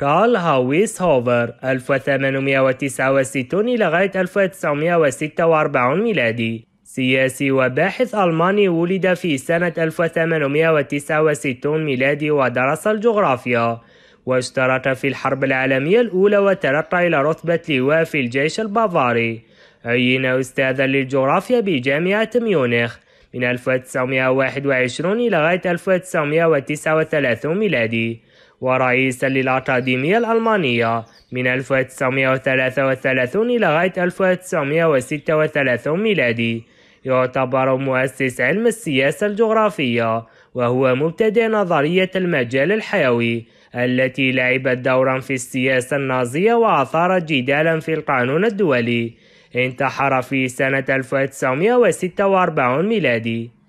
كارل هاويس هوفر 1869 لغاية 1946 ميلادي سياسي وباحث ألماني ولد في سنة 1869 ميلادي ودرس الجغرافيا واشترك في الحرب العالمية الأولى وترقى إلى رتبة لواء في الجيش البافاري عين أستاذا للجغرافيا بجامعة ميونخ من 1921 إلى غاية 1939 ميلادي ورئيسا للأكاديمية الألمانية من 1933 إلى غاية 1936 ميلادي يعتبر مؤسس علم السياسة الجغرافية وهو مبتدئ نظرية المجال الحيوي التي لعبت دورا في السياسة النازية وأثارت جدالا في القانون الدولي انتحر في سنة 1946 ميلادي